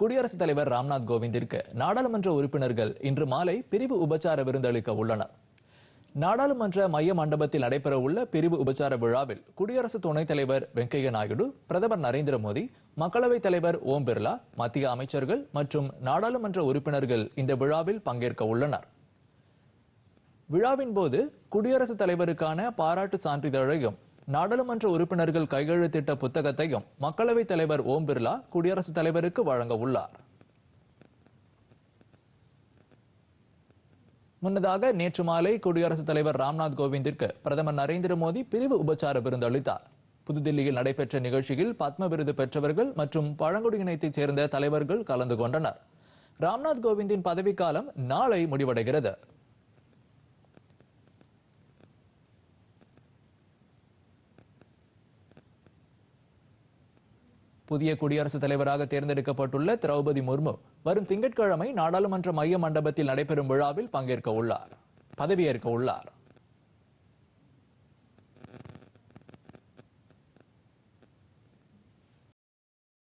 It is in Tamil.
குடியரசுத் தலைவர் ராம்நாத் கோவிந்திற்கு நாடாளுமன்ற உறுப்பினர்கள் இன்று மாலை பிரிவு உபச்சார விருந்தளிக்க உள்ளனர் நாடாளுமன்ற மைய மண்டபத்தில் நடைபெறவுள்ள பிரிவு உபச்சார விழாவில் குடியரசு துணைத் தலைவர் வெங்கையா நாயுடு பிரதமர் நரேந்திர மோடி மக்களவைத் தலைவர் ஓம் பிர்லா மத்திய அமைச்சர்கள் மற்றும் நாடாளுமன்ற உறுப்பினர்கள் இந்த விழாவில் பங்கேற்க உள்ளனர் விழாவின் போது குடியரசுத் தலைவருக்கான பாராட்டு சான்றிதழையும் நாடாளுமன்ற உறுப்பினர்கள் கையெழுத்திட்ட புத்தகத்தையும் மக்களவைத் தலைவர் ஓம் பிர்லா குடியரசுத் தலைவருக்கு வழங்க உள்ளார் முன்னதாக நேற்று மாலை குடியரசுத் தலைவர் ராம்நாத் கோவிந்திற்கு பிரதமர் நரேந்திர மோடி பிரிவு உபச்சார விருந்து அளித்தார் புதுதில்லியில் நடைபெற்ற நிகழ்ச்சியில் பத்ம விருது பெற்றவர்கள் மற்றும் பழங்குடியினத்தைச் சேர்ந்த தலைவர்கள் கலந்து கொண்டனர் ராம்நாத் கோவிந்தின் பதவிக்காலம் நாளை முடிவடைகிறது புதிய குடியரசுத் தலைவராக தேர்ந்தெடுக்கப்பட்டுள்ள திரௌபதி முர்மு வரும் திங்கட்கிழமை நாடாளுமன்ற மைய மண்டபத்தில் நடைபெறும் விழாவில் பங்கேற்க உள்ளார் பதவியேற்க உள்ளார்